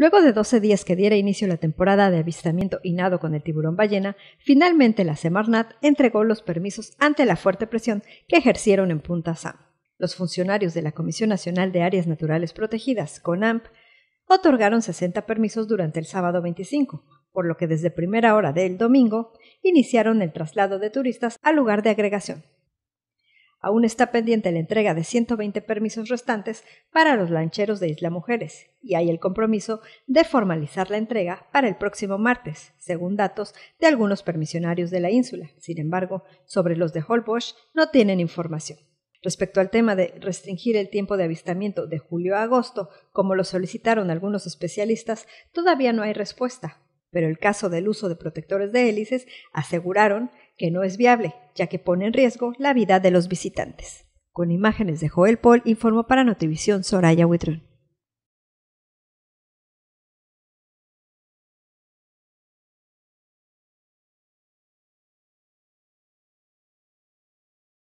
Luego de 12 días que diera inicio la temporada de avistamiento y nado con el tiburón ballena, finalmente la Semarnat entregó los permisos ante la fuerte presión que ejercieron en Punta Sam. Los funcionarios de la Comisión Nacional de Áreas Naturales Protegidas, CONAMP, otorgaron 60 permisos durante el sábado 25, por lo que desde primera hora del domingo iniciaron el traslado de turistas al lugar de agregación, Aún está pendiente la entrega de 120 permisos restantes para los lancheros de Isla Mujeres y hay el compromiso de formalizar la entrega para el próximo martes, según datos de algunos permisionarios de la ínsula. Sin embargo, sobre los de Holbox no tienen información. Respecto al tema de restringir el tiempo de avistamiento de julio a agosto, como lo solicitaron algunos especialistas, todavía no hay respuesta, pero el caso del uso de protectores de hélices aseguraron que no es viable, ya que pone en riesgo la vida de los visitantes. Con imágenes de Joel Paul informó para Notivisión Soraya Huitrón.